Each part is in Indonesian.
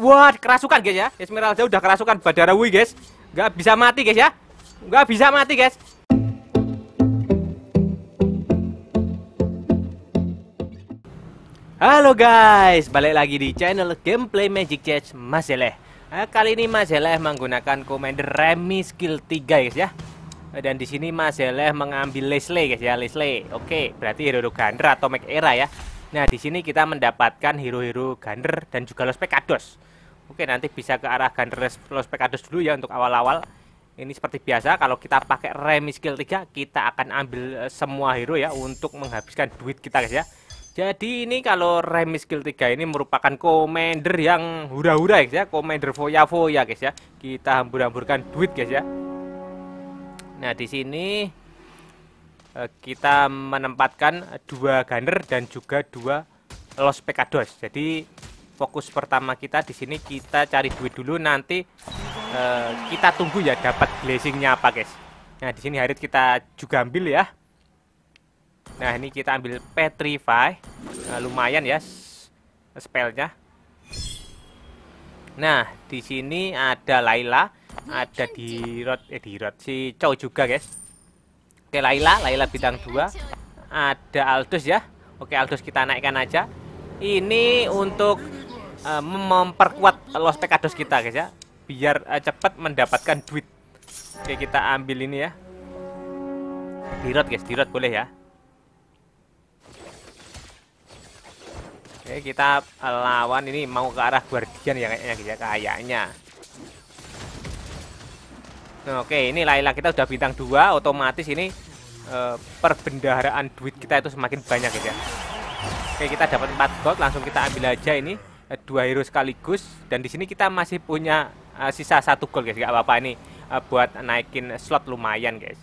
Wah, kerasukan guys ya. Esmeralda udah kerasukan Badarawi guys. Gak bisa mati guys ya. Gak bisa mati guys. Halo guys, balik lagi di channel Gameplay Magic Chess Mas Eleh. Nah, kali ini Mas Eleh menggunakan Commander Remi skill 3 guys ya. Dan di sini Mas Eleh mengambil Leslie guys ya, Leslie. Oke, berarti hero Gandra atau Mac Era ya. Nah, di sini kita mendapatkan hero-hero Gander dan juga Los Pekados. Oke, nanti bisa ke arah Ganderes Los Pecados dulu ya untuk awal-awal. Ini seperti biasa, kalau kita pakai remi skill 3, kita akan ambil eh, semua hero ya untuk menghabiskan duit kita guys ya. Jadi ini kalau remi skill 3 ini merupakan commander yang hura-hura guys ya, commander foya-foya guys ya. Kita hambur-hamburkan duit guys ya. Nah, di sini eh, kita menempatkan dua gunner dan juga dua los pecados. Jadi fokus pertama kita di sini kita cari duit dulu nanti uh, kita tunggu ya dapat blessingnya apa guys nah di sini Harit kita juga ambil ya nah ini kita ambil petrify nah, lumayan ya spellnya nah di sini ada Laila ada di rot eh di rot si cow juga guys oke Laila Laila bidang dua ada Aldus ya oke Aldus kita naikkan aja ini untuk uh, memperkuat los pekados kita guys ya biar uh, eh, cepat mendapatkan duit oke kita ambil ini ya dirot guys dirot boleh ya oke kita lawan ini mau ke arah guardian ya kayaknya guys ya kayaknya nah, oke ini Laila kita udah bintang dua, otomatis ini uh, perbendaharaan duit kita itu semakin banyak guys ya oke kita dapat 4 gold langsung kita ambil aja ini Eh, dua hero sekaligus dan di sini kita masih punya uh, sisa satu gol guys gak apa-apa ini uh, buat naikin slot lumayan guys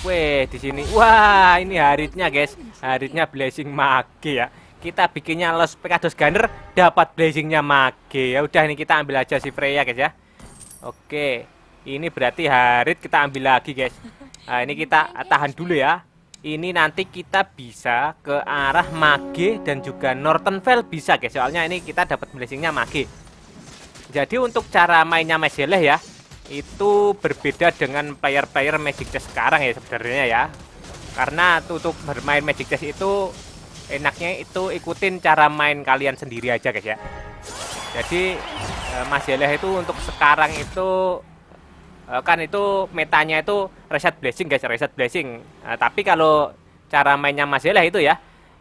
Weh di sini wah ini haritnya guys haritnya blazing mage ya kita bikinnya los pekados gunner dapat blazingnya mage ya udah ini kita ambil aja si Freya guys ya oke ini berarti harit kita ambil lagi guys nah, ini kita tahan dulu ya ini nanti kita bisa ke arah Mage dan juga Nortonvale bisa guys soalnya ini kita dapat blessingnya Mage jadi untuk cara mainnya Meseleh ya itu berbeda dengan player-player Magic Chess sekarang ya sebenarnya ya karena untuk bermain Magic Chess itu enaknya itu ikutin cara main kalian sendiri aja guys ya jadi Mas Yeleh itu untuk sekarang itu Eh, kan itu metanya itu reset blessing guys reset blessing uh, tapi kalau cara mainnya masalah itu ya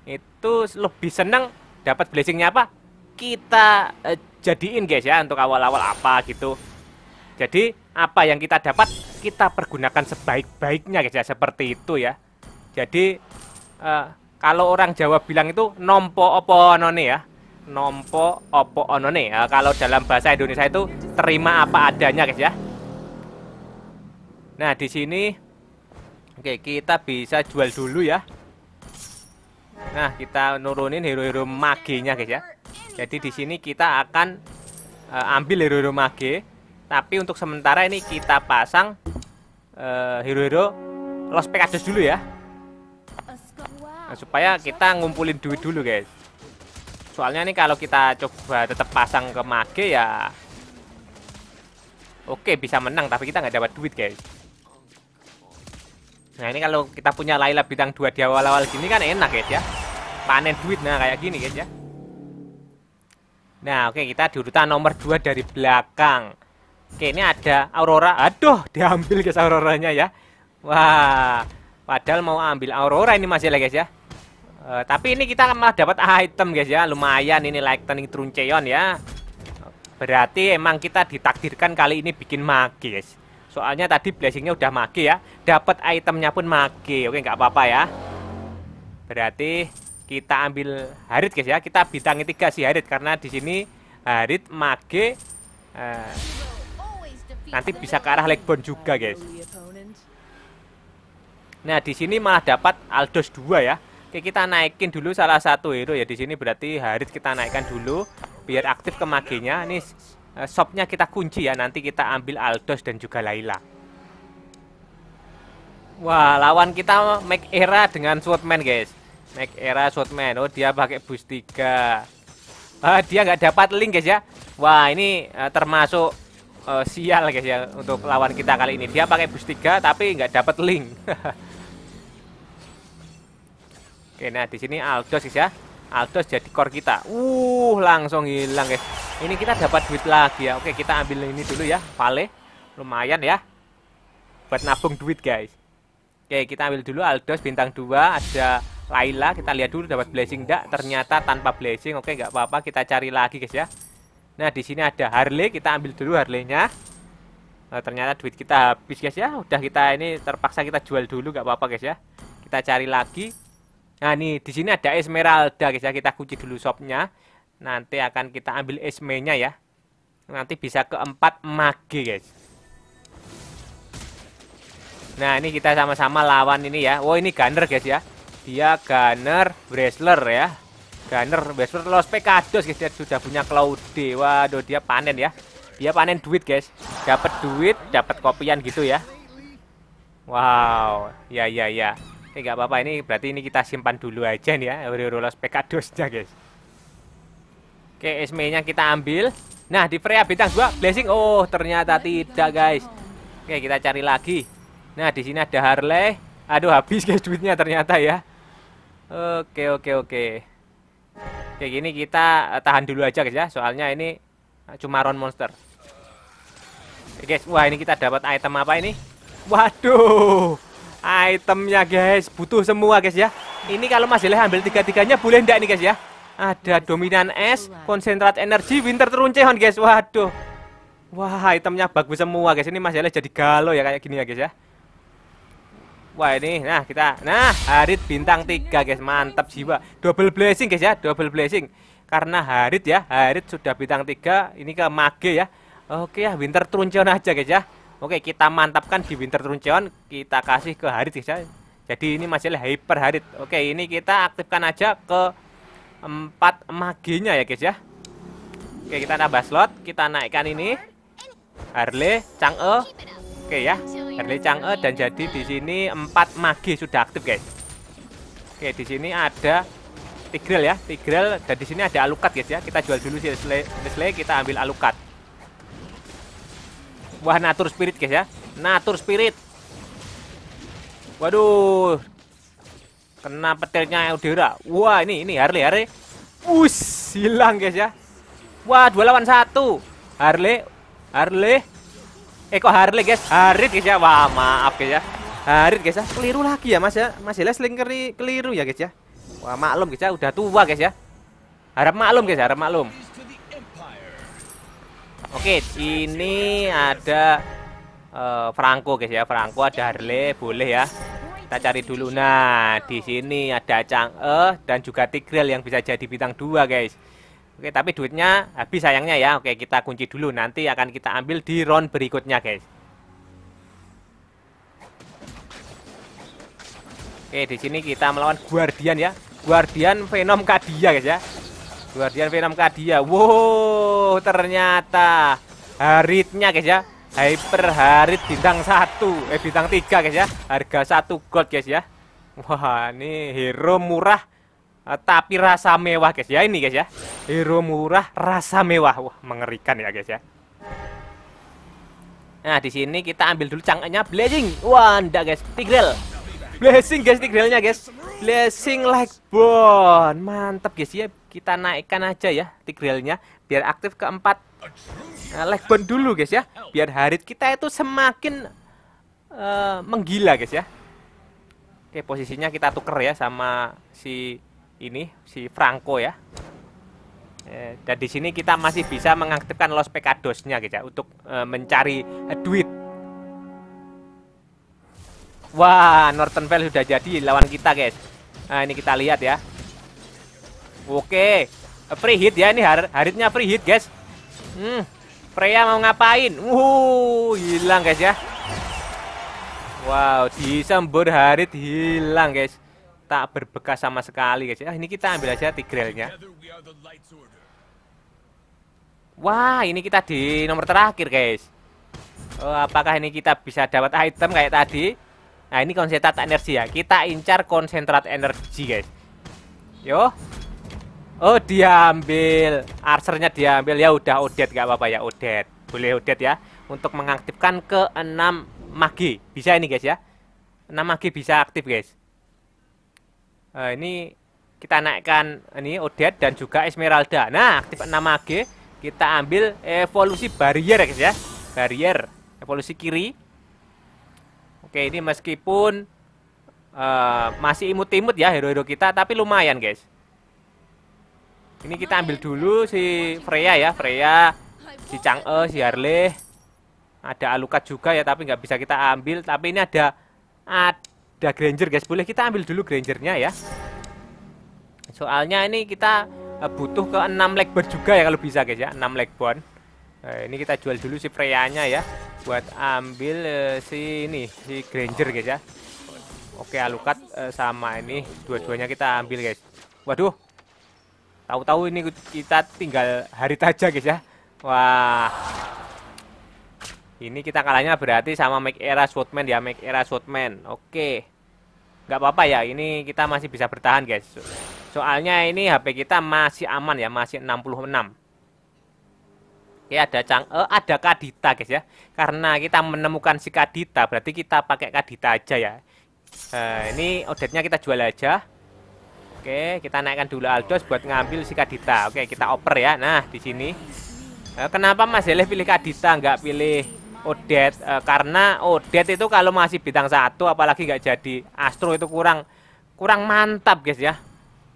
itu lebih seneng dapat blessingnya apa kita uh, jadiin guys ya untuk awal-awal apa gitu jadi apa yang kita dapat kita pergunakan sebaik-baiknya guys ya seperti itu ya jadi uh, kalau orang Jawa bilang itu nompo opo onone ya nompo opo onone ya kalau dalam bahasa Indonesia itu terima apa adanya guys ya Nah, di sini oke, kita bisa jual dulu ya. Nah, kita nurunin hero-hero nya guys ya. Jadi di sini kita akan uh, ambil hero-hero mage, tapi untuk sementara ini kita pasang hero eh, hero-hero Los Pegasus dulu ya. Nah, supaya kita ngumpulin duit dulu, guys. Soalnya nih kalau kita coba tetap pasang ke mage ya Oke, bisa menang tapi kita nggak dapat duit, guys. Nah ini kalau kita punya Laila bintang 2 di awal-awal gini kan enak guys ya Panen duit nah kayak gini guys ya Nah oke okay, kita di urutan nomor 2 dari belakang Oke ini ada Aurora Aduh diambil guys Auroranya ya Wah Padahal mau ambil Aurora ini masih lah guys ya e, tapi ini kita malah dapat item guys ya lumayan ini lightning truncheon ya berarti emang kita ditakdirkan kali ini bikin magis Soalnya tadi blessingnya udah make ya. Dapat itemnya pun make. Oke, nggak apa-apa ya. Berarti kita ambil Harit guys ya. Kita bintangi tiga si Harit karena di sini Harit make uh, eh, nanti bisa ke arah Legbon juga guys. Nah, di sini malah dapat Aldos 2 ya. Oke, kita naikin dulu salah satu hero ya. Di sini berarti Harit kita naikkan dulu biar aktif ke magenya. Nih Eh, shopnya kita kunci ya nanti kita ambil Aldos dan juga Laila wah lawan kita make era dengan Swordman guys make era Swordman oh dia pakai bus 3 ah, dia nggak dapat link guys ya wah ini uh, termasuk uh, sial guys ya untuk lawan kita kali ini dia pakai bus 3 tapi nggak dapat link Oke, nah di sini Aldos guys ya. Aldos jadi core kita. Uh, langsung hilang guys. Ini kita dapat duit lagi ya. Oke, kita ambil ini dulu ya, Vale. Lumayan ya. Buat nabung duit guys. Oke, kita ambil dulu Aldos bintang 2 ada Laila. Kita lihat dulu dapat blessing enggak. Ternyata tanpa blessing. Oke, nggak apa-apa. Kita cari lagi guys ya. Nah, di sini ada Harley. Kita ambil dulu Harley-nya. Nah, ternyata duit kita habis guys ya. Udah kita ini terpaksa kita jual dulu nggak apa-apa guys ya. Kita cari lagi Nah, nih di sini ada Esmeralda, guys ya. Kita kunci dulu shopnya. Nanti akan kita ambil esme ya. Nanti bisa keempat mage, guys. Nah, ini kita sama-sama lawan ini ya. Wow, ini Gunner, guys ya. Dia Gunner Wrestler ya. Gunner Wrestler Los Pecados, guys. Dia sudah punya Claude. Waduh, dia panen ya. Dia panen duit, guys. Dapat duit, dapat kopian gitu ya. Wow, ya ya ya. Oke, nggak apa-apa ini berarti ini kita simpan dulu aja nih ya Auroriolos Pecadosnya, guys. Oke, SME-nya kita ambil. Nah, di Freya bintang 2 blessing. Oh, ternyata tidak, guys. Oke, kita cari lagi. Nah, di sini ada Harley. Aduh, habis guys duitnya ternyata ya. Oke, oke, oke. Oke gini kita eh, tahan dulu aja guys ya, soalnya ini eh, cuma round monster. Oke guys, wah ini kita dapat item apa ini? Waduh itemnya guys butuh semua guys ya ini kalau Mas Jeleh ambil tiga-tiganya boleh ndak nih guys ya ada dominan es konsentrat energi winter teruncehon guys waduh wah itemnya bagus semua guys ini Mas Jeleh jadi galau ya kayak gini ya guys ya Wah ini, nah kita, nah Harit bintang tiga guys, mantap jiwa Double blessing guys ya, double blessing Karena Harit ya, Harit sudah bintang tiga. Ini ke Mage ya Oke ya, Winter teruncehon aja guys ya Oke, kita mantapkan di Winter Truncheon, kita kasih ke Harit ya. Jadi ini masih Hyper Harit. Oke, ini kita aktifkan aja ke empat maginya ya guys ya Oke kita tambah slot Kita naikkan ini Harley Chang'e Oke ya Harley Chang'e dan jadi di sini empat magi sudah aktif guys Oke di sini ada Tigrel ya Tigrel dan di sini ada Alucard guys ya Kita jual dulu sih Leslie, kita ambil Alucard Wah, natur spirit guys ya. Natur spirit. Waduh. Kena petirnya Eudera. Wah, ini ini Harley, Harley. Wus, hilang guys ya. Wah, dua lawan satu. Harley, Harley. Eh kok Harley guys? Harit guys ya. Wah, maaf guys ya. Harit guys ya. Keliru lagi ya Mas ya. Mas Leslie keliru ya guys ya. Wah, maklum guys ya, udah tua guys ya. Harap maklum guys, ya, harap maklum. Oke, ini ada uh, Franco guys ya. Franco ada Harley, boleh ya. Kita cari dulu. Nah, di sini ada E dan juga Tigreal yang bisa jadi bintang 2 guys. Oke, tapi duitnya habis sayangnya ya. Oke, kita kunci dulu. Nanti akan kita ambil di round berikutnya guys. Oke, di sini kita melawan Guardian ya. Guardian Venom Kadia guys ya. Guardian Venom Kadia. Wow, ternyata haritnya guys ya. Hyper Harit bintang satu, eh bintang tiga guys ya. Harga satu gold guys ya. Wah, ini hero murah eh, tapi rasa mewah guys ya ini guys ya. Hero murah rasa mewah. Wah, mengerikan ya guys ya. Nah, di sini kita ambil dulu cangkanya blazing. wanda guys, Tigrel. blessing guys Tigrelnya guys. blessing like bone. Mantap guys ya kita naikkan aja ya tigrelnya biar aktif keempat uh, nah, legbon dulu guys ya biar harit kita itu semakin uh, menggila guys ya oke posisinya kita tuker ya sama si ini si Franco ya eh, dan di sini kita masih bisa mengaktifkan los pekadosnya guys ya untuk uh, mencari uh, duit Wah, Norton Vale sudah jadi lawan kita, guys. Nah, ini kita lihat ya. Oke. Free hit ya ini har haritnya free hit, guys. Hmm. Freya mau ngapain? Uh, hilang guys ya. Wow, disembur harit hilang guys. Tak berbekas sama sekali guys. Ah, ini kita ambil aja tigrelnya. Wah, ini kita di nomor terakhir guys. Oh, apakah ini kita bisa dapat item kayak tadi? Nah, ini konsentrat energi ya. Kita incar konsentrat energi guys. Yo, Oh, diambil. Arsernya diambil. Ya udah Odet gak apa-apa ya Odet. Boleh Odet ya untuk mengaktifkan ke 6 magi. Bisa ini guys ya. 6 magi bisa aktif guys. Nah, ini kita naikkan ini Odet dan juga Esmeralda. Nah, aktif 6 magi kita ambil evolusi barrier ya guys ya. Barrier evolusi kiri. Oke, ini meskipun uh, masih imut-imut ya hero-hero kita tapi lumayan guys ini kita ambil dulu si Freya ya, Freya, si Chang'e, si Harley. Ada Alucard juga ya, tapi nggak bisa kita ambil. Tapi ini ada ada Granger guys, boleh kita ambil dulu Grangernya ya. Soalnya ini kita eh, butuh ke 6 legbon juga ya kalau bisa guys ya, 6 legbon. Nah, ini kita jual dulu si Freya-nya ya buat ambil uh, si ini si Granger guys ya. Oke, Alucard uh, sama ini dua-duanya kita ambil guys. Waduh, Tahu-tahu ini kita tinggal hari aja guys ya. Wah. Ini kita kalahnya berarti sama Make Era Swordman ya, Make Era Swordman. Oke. Nggak apa-apa ya, ini kita masih bisa bertahan guys. soalnya ini HP kita masih aman ya, masih 66. Oke, ada Chang eh, ada Kadita guys ya. Karena kita menemukan si Kadita, berarti kita pakai Kadita aja ya. Eh, ini odetnya kita jual aja. Oke, kita naikkan dulu Aldos buat ngambil si Kadita. Oke, kita oper ya. Nah, di sini. Eh, kenapa Mas Heleh pilih Kadita nggak pilih Odet? Eh, karena Odet itu kalau masih bintang satu, apalagi nggak jadi Astro itu kurang kurang mantap, guys ya.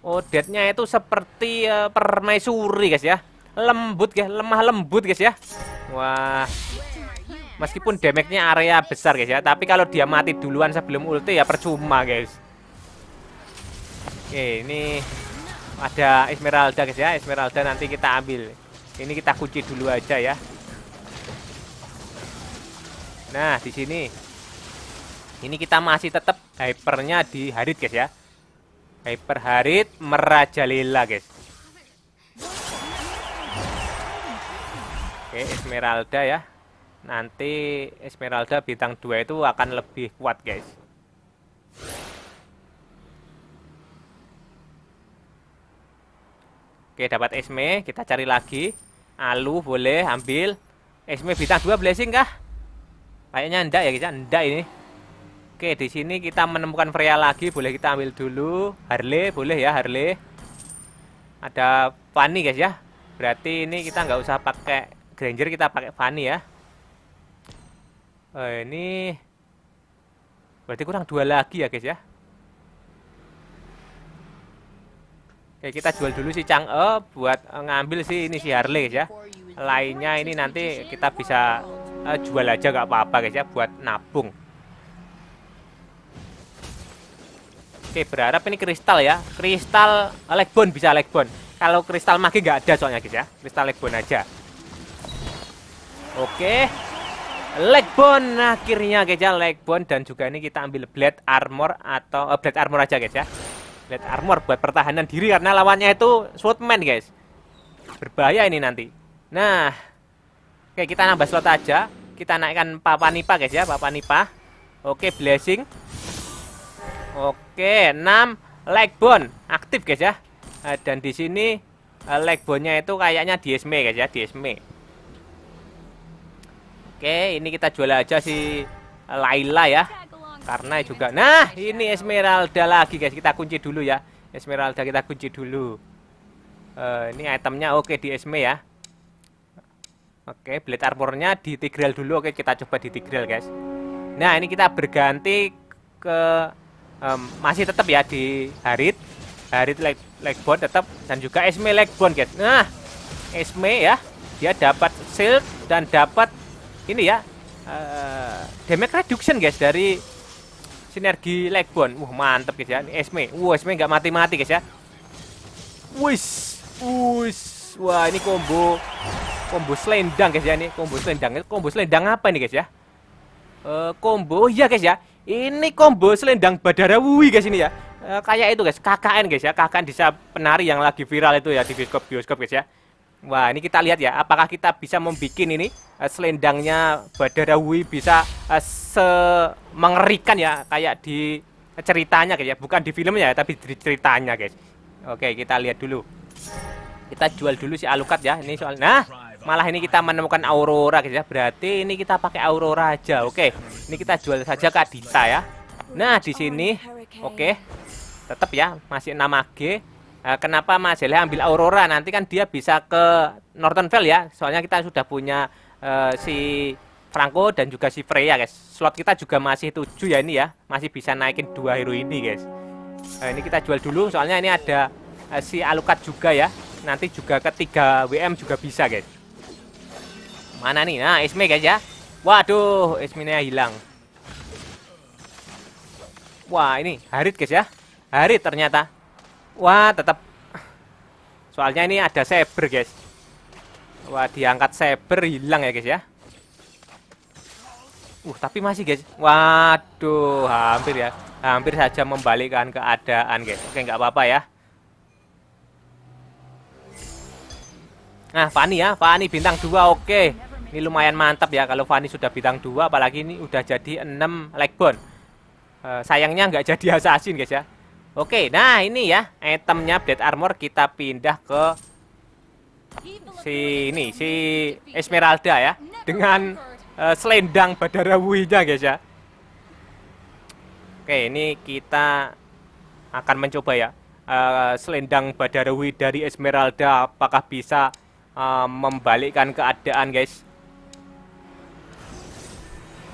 Odetnya itu seperti eh, permaisuri, guys ya. Lembut, guys. Lemah lembut, guys ya. Wah. Meskipun damage-nya area besar, guys ya. Tapi kalau dia mati duluan sebelum ulti ya percuma, guys. Oke, ini ada Esmeralda guys ya. Esmeralda nanti kita ambil. Ini kita kunci dulu aja ya. Nah, di sini ini kita masih tetap hypernya di Harit guys ya. Hyper Harit merajalela guys. Oke, Esmeralda ya. Nanti Esmeralda bintang 2 itu akan lebih kuat guys. Oke, dapat Esme, kita cari lagi. Alu boleh ambil. Esme bintang 2 blessing kah? Kayaknya enggak ya, kita enggak ini. Oke, di sini kita menemukan Freya lagi, boleh kita ambil dulu. Harley boleh ya, Harley. Ada Fanny guys ya. Berarti ini kita nggak usah pakai Granger, kita pakai Fanny ya. Oh, ini berarti kurang dua lagi ya guys ya. Oke, kita jual dulu si Chang'e eh, buat eh, ngambil sih ini si Harley guys ya. Lainnya ini nanti kita bisa eh, jual aja gak apa-apa guys ya buat nabung. Oke, berharap ini kristal ya. Kristal legbon bisa legbon. Kalau kristal magi gak ada soalnya guys ya. Kristal legbon aja. Oke. Legbon akhirnya guys ya, legbon dan juga ini kita ambil blade armor atau uh, blade armor aja guys ya. Lihat armor buat pertahanan diri karena lawannya itu swordman, guys. Berbahaya ini nanti. Nah, oke kita nambah slot aja. Kita naikkan Papa Nipa, guys ya, Papa Nipa. Oke, blessing. Oke, 6 bone aktif, guys ya. Nah, dan di sini eh, bone nya itu kayaknya Diesme, guys ya, Diesme. Oke, ini kita jual aja si Laila ya. Karena juga Nah ini Esmeralda lagi guys Kita kunci dulu ya Esmeralda kita kunci dulu uh, Ini itemnya oke di Esme ya Oke okay, blade armornya di Tigreal dulu Oke kita coba di Tigreal guys Nah ini kita berganti ke um, Masih tetap ya di Harit Harit leg, Legbon tetap Dan juga Esme Legbon guys Nah Esme ya Dia dapat shield dan dapat ini ya uh, damage reduction guys dari sinergi Legbon. Wah, mantep guys ya. Ini Esme. Wah, uh, Esme nggak mati-mati guys ya. Wis. Wis. Wah, ini combo combo selendang guys ya ini. Combo selendang. Combo selendang apa ini guys ya? Eh, combo oh, iya guys ya. Ini combo selendang badara wui guys ini ya. Uh, kayak itu guys, KKN guys ya. KKN bisa penari yang lagi viral itu ya di bioskop-bioskop guys ya. Wah, ini kita lihat ya, apakah kita bisa membuat ini eh, selendangnya Badarawi bisa eh, semengerikan ya kayak di ceritanya guys ya. bukan di filmnya ya, tapi di ceritanya guys. Oke, kita lihat dulu. Kita jual dulu si Alukat ya. Ini soal Nah, malah ini kita menemukan Aurora guys ya. Berarti ini kita pakai Aurora aja. Oke, ini kita jual saja ke Adita ya. Nah, di sini oke. Tetap ya, masih 6 G. Eh, kenapa Mas Jeleh ambil Aurora nanti kan dia bisa ke Nortonville ya soalnya kita sudah punya uh, si Franco dan juga si Freya guys slot kita juga masih 7 ya ini ya masih bisa naikin dua hero ini guys nah, ini kita jual dulu soalnya ini ada uh, si Alucard juga ya nanti juga ketiga WM juga bisa guys mana nih nah Isme guys ya waduh Isme nya hilang Wah ini Harit guys ya Harit ternyata Wah, tetap. Soalnya ini ada saber, guys. Wah, diangkat saber hilang ya, guys ya. Uh, tapi masih, guys. Waduh, hampir ya. Hampir saja membalikkan keadaan, guys. Oke, nggak apa-apa ya. Nah, Fani ya, Fani bintang 2 oke. Ini lumayan mantap ya kalau Fani sudah bintang 2 apalagi ini udah jadi 6 legbon. Uh, sayangnya nggak jadi assassin guys ya. Oke, nah ini ya itemnya Blade Armor kita pindah ke si ini si Esmeralda ya dengan uh, selendang wujudnya guys ya. Oke, ini kita akan mencoba ya uh, selendang Badarawi dari Esmeralda apakah bisa uh, membalikkan keadaan guys.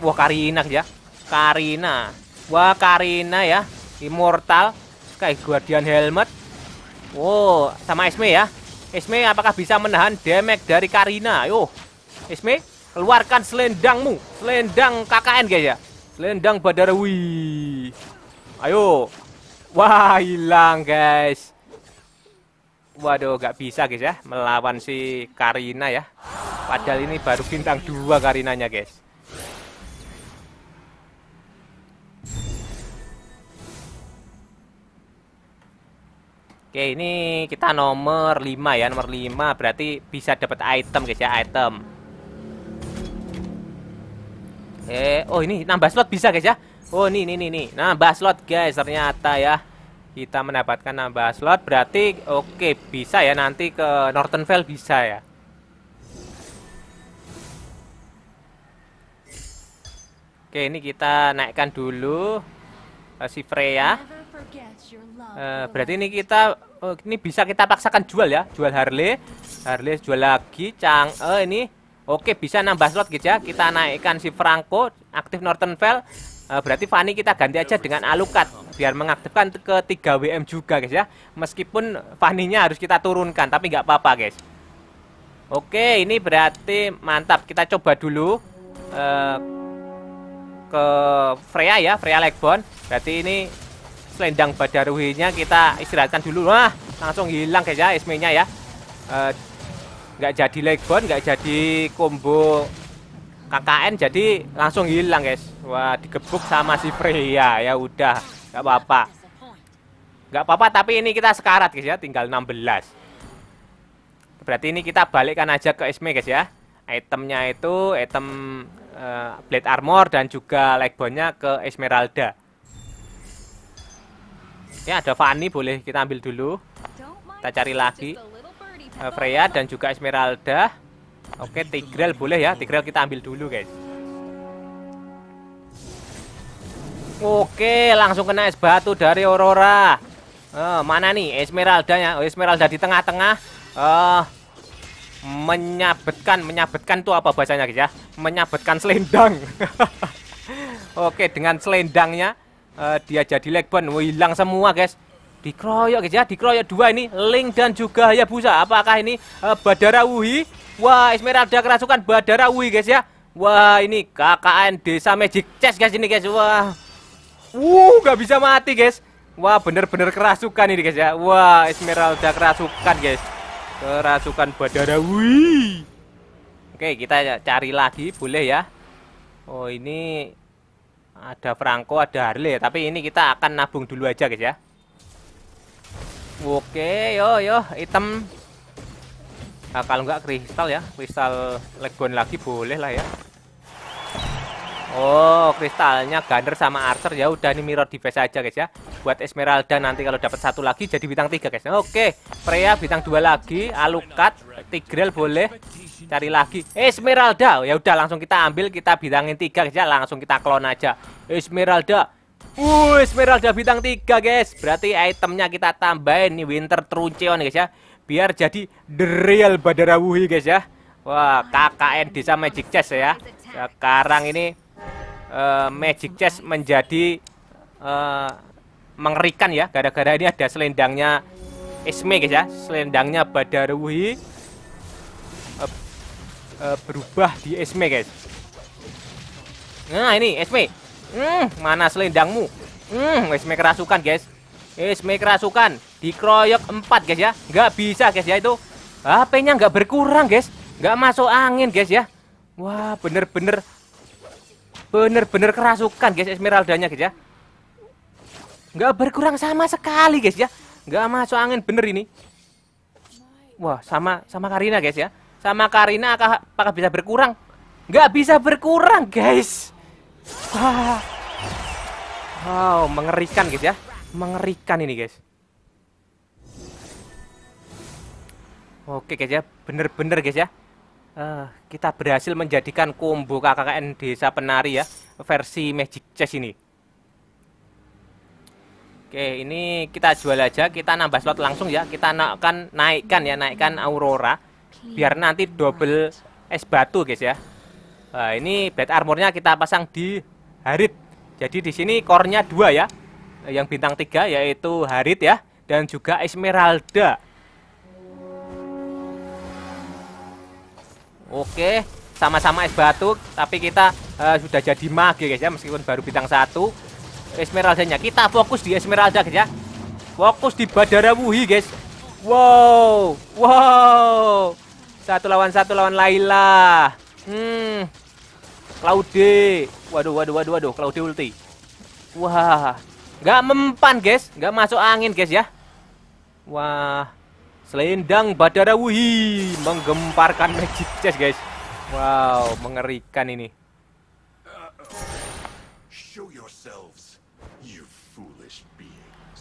Wah Karina ya, Karina. Wah Karina ya, immortal Sky Guardian Helmet. Wow, sama Esme ya. Esme apakah bisa menahan damage dari Karina? Yo. Esme, keluarkan selendangmu. Selendang KKN guys ya. Selendang Badarwi. Ayo. Wah, hilang guys. Waduh, gak bisa guys ya melawan si Karina ya. Padahal ini baru bintang dua Karinanya guys. Oke, ini kita nomor 5 ya. Nomor 5 berarti bisa dapat item guys ya, item. Eh, oh ini nambah slot bisa guys ya. Oh, ini ini ini Nambah slot guys ternyata ya. Kita mendapatkan nambah slot berarti oke bisa ya nanti ke Northern Vale bisa ya. Oke, ini kita naikkan dulu si Freya uh, berarti ini kita uh, ini bisa kita paksakan jual ya jual Harley Harley jual lagi cang eh ini oke bisa nambah slot gitu ya kita naikkan si Franco aktif Nortonville uh, berarti Fanny kita ganti aja dengan Alucard biar mengaktifkan ke 3 WM juga guys ya meskipun Fanny-nya harus kita turunkan tapi nggak apa-apa guys Oke ini berarti mantap kita coba dulu uh, ke Freya ya Freya Legbon berarti ini selendang badaruhinya kita istirahatkan dulu. lah, langsung hilang guys ya esmenya ya. Eh, nggak uh, jadi legbon, nggak jadi combo KKN, jadi langsung hilang guys. Wah, digebuk sama si Freya ya udah, nggak apa-apa. Nggak apa-apa, tapi ini kita sekarat guys ya, tinggal 16. Berarti ini kita balikkan aja ke SM guys ya. Itemnya itu item uh, blade armor dan juga legbonnya ke Esmeralda. Ya ada Fanny boleh kita ambil dulu. Kita cari lagi. Eh, Freya dan juga Esmeralda. Oke, Tigreal boleh ya. Tigreal kita ambil dulu, guys. Oke, langsung kena es batu dari Aurora. Uh, mana nih Esmeraldanya? Oh, Esmeralda di tengah-tengah. Uh, menyabetkan, menyabetkan tuh apa bahasanya guys ya? Menyabetkan selendang. Oke, dengan selendangnya uh, dia jadi wih, hilang semua guys dikeroyok guys ya dikeroyok dua ini Link dan juga ya busa. apakah ini uh, Badara Wuhi wah Esmeralda kerasukan Badara Wuhi guys ya wah ini KKN Desa Magic Chess guys ini guys wah wuh gak bisa mati guys wah bener-bener kerasukan ini guys ya wah Esmeralda kerasukan guys kerasukan Badara Wuhi oke kita cari lagi boleh ya Oh ini ada Franco, ada Harley. Tapi ini kita akan nabung dulu aja guys ya. Oke, yo yo, item. Nah, kalau nggak kristal ya, kristal legon lagi boleh lah ya. Oh, kristalnya gander sama Archer ya udah nih mirror device aja guys ya. Buat Esmeralda nanti kalau dapat satu lagi jadi bintang 3 guys. Nah, Oke, Freya bintang 2 lagi, Alucard, Tigreal boleh cari lagi. Esmeralda, ya udah langsung kita ambil, kita bintangin 3 guys ya, langsung kita klon aja. Esmeralda. Uh, Esmeralda bintang 3 guys. Berarti itemnya kita tambahin nih Winter Truncheon guys ya. Biar jadi the real Badarawuhi guys ya. Wah, KKN desa Magic Chess ya. Sekarang ini Eh, magic chest menjadi uh, mengerikan ya gara-gara ini ada selendangnya Esme guys ya selendangnya Badaruhi uh, eh, uh, berubah di Esme guys nah ini Esme hmm, mana selendangmu hmm, Esme kerasukan guys Esme kerasukan dikeroyok 4 guys ya nggak bisa guys ya itu HP-nya nggak berkurang guys nggak masuk angin guys ya wah bener-bener bener-bener kerasukan guys esmeraldanya guys ya nggak berkurang sama sekali guys ya nggak masuk angin bener ini wah sama sama Karina guys ya sama Karina apakah, apakah bisa berkurang nggak bisa berkurang guys ah. wow mengerikan guys ya mengerikan ini guys oke guys ya bener-bener guys ya Eh, kita berhasil menjadikan kumbu KKN Desa Penari ya versi Magic Chess ini. Oke, ini kita jual aja, kita nambah slot langsung ya. Kita akan naikkan ya, naikkan Aurora biar nanti double es batu guys ya. Nah, ini bed armornya kita pasang di Harit. Jadi di sini core-nya 2 ya. Yang bintang tiga yaitu Harit ya dan juga Esmeralda. Oke, sama-sama es batu, tapi kita uh, sudah jadi mage guys ya, meskipun baru bintang satu. Esmeraldanya kita fokus di Esmeralda guys ya. Fokus di Badara Wuhi guys. Wow, wow. Satu lawan satu lawan Laila. Hmm. Claude. Waduh, waduh, waduh, waduh. Claude ulti. Wah. Gak mempan guys, Gak masuk angin guys ya. Wah. Selendang Badara Wuhi menggemparkan magic chest, guys. Wow, mengerikan ini.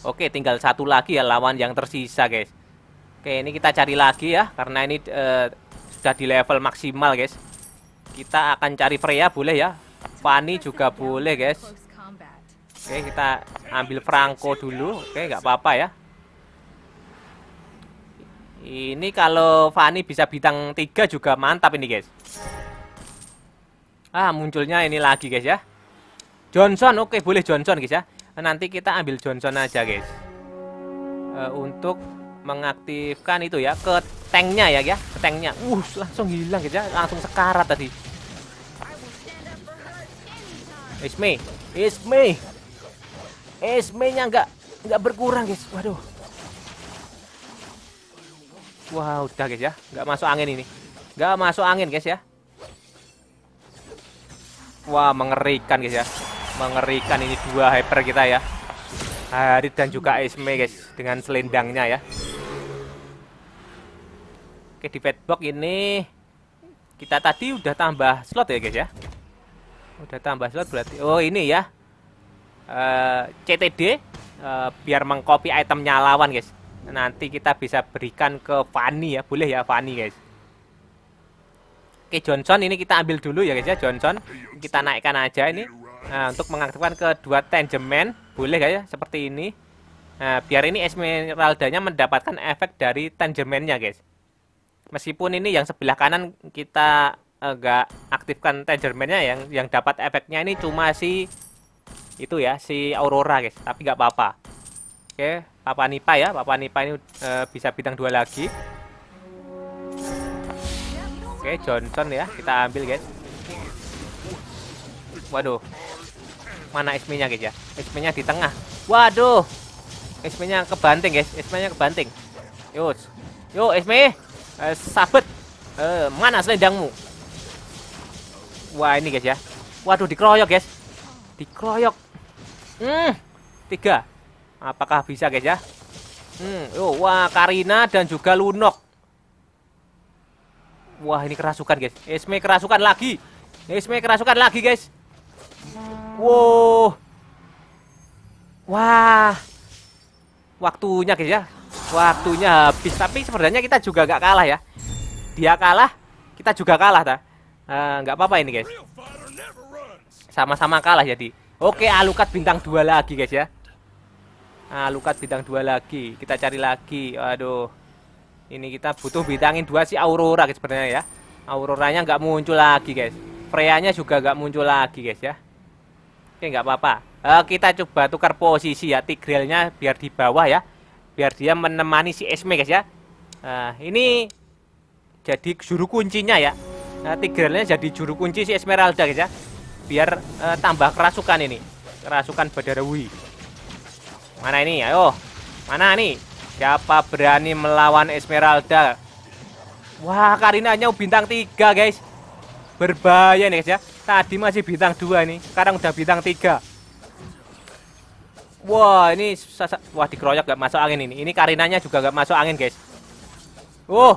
Oke, tinggal satu lagi ya lawan yang tersisa, guys. Oke, ini kita cari lagi ya karena ini uh, sudah di level maksimal, guys. Kita akan cari Freya boleh ya. Fanny juga boleh, guys. Oke, kita ambil Franco dulu. Oke, nggak apa-apa ya. Ini kalau Fani bisa bintang 3 juga mantap ini guys. Ah, munculnya ini lagi guys ya. Johnson, oke boleh Johnson guys ya. Nanti kita ambil Johnson aja guys. E, untuk mengaktifkan itu ya ke tanknya ya ya, ke tanknya. Uh, langsung hilang guys ya, langsung sekarat tadi. It's me. It's nya nggak nggak berkurang guys. Waduh. Wah wow, udah guys ya Gak masuk angin ini Gak masuk angin guys ya Wah mengerikan guys ya Mengerikan ini dua hyper kita ya Harit dan juga Isme guys Dengan selendangnya ya Oke di petbox ini Kita tadi udah tambah slot ya guys ya Udah tambah slot berarti Oh ini ya uh, eh, CTD uh, eh, Biar mengcopy itemnya lawan guys nanti kita bisa berikan ke Fanny ya boleh ya Fanny guys Oke Johnson ini kita ambil dulu ya guys ya Johnson kita naikkan aja ini nah, untuk mengaktifkan kedua tanjemen boleh guys ya seperti ini nah, biar ini Esmeraldanya mendapatkan efek dari tanjemennya guys meskipun ini yang sebelah kanan kita enggak eh, aktifkan tanjemennya yang yang dapat efeknya ini cuma si itu ya si Aurora guys tapi nggak apa-apa oke Papa Nipa ya. Papa Nipa ini uh, bisa bintang dua lagi. Oke, Johnson ya. Kita ambil, guys. Waduh. Mana sp guys ya? sp di tengah. Waduh. sp kebanting, guys. sp kebanting. Yo. Yo, SP. eh, sabet. eh, mana selendangmu? Wah, ini, guys ya. Waduh, dikeroyok, guys. Dikeroyok. Hmm. Tiga, Apakah bisa guys ya? Hmm, oh, wah Karina dan juga Lunok. Wah, ini kerasukan guys. Esme kerasukan lagi. Esme kerasukan lagi guys. Wow. Wah. Waktunya guys ya. Waktunya habis. Tapi sebenarnya kita juga gak kalah ya. Dia kalah, kita juga kalah ta. Eh, nggak apa-apa ini guys. Sama-sama kalah jadi. Oke, Alukat bintang 2 lagi guys ya. Ah, Lukas bintang 2 lagi. Kita cari lagi. Aduh. Ini kita butuh bintangin dua si Aurora guys sebenarnya ya. Auroranya nggak muncul lagi, guys. Freanya juga nggak muncul lagi, guys ya. Oke, nggak apa-apa. Uh, kita coba tukar posisi ya. tigrelnya biar di bawah ya. Biar dia menemani si Esme, guys ya. Uh, ini jadi juru kuncinya ya. Uh, nah, Tigrealnya jadi juru kunci si Esmeralda, guys ya. Biar uh, tambah kerasukan ini. Kerasukan Badarawi. Mana ini? Ayo. Mana nih? Siapa berani melawan Esmeralda? Wah, Karina hanya bintang 3, guys. Berbahaya nih, guys ya. Tadi masih bintang 2 ini, sekarang udah bintang 3. Wah, ini susah, wah dikeroyok gak masuk angin ini. Ini Karinanya juga gak masuk angin, guys. Oh.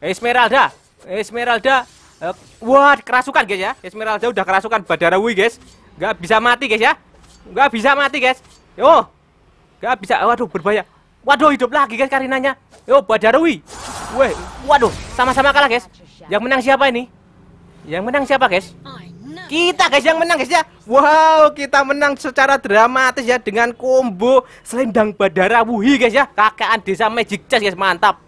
Esmeralda. Esmeralda. Eh, wah, kerasukan, guys ya. Esmeralda udah kerasukan Badarawi, guys. Gak bisa mati, guys ya. Gak bisa mati, guys. Yo. Gak bisa. Waduh, berbahaya. Waduh, hidup lagi guys Karinanya. Yo, Badarowi. Weh, waduh, sama-sama kalah guys. Yang menang siapa ini? Yang menang siapa guys? Kita guys yang menang guys ya. Wow, kita menang secara dramatis ya dengan combo selendang Badara Wuhi guys ya. Kakaan desa Magic Chess guys, mantap.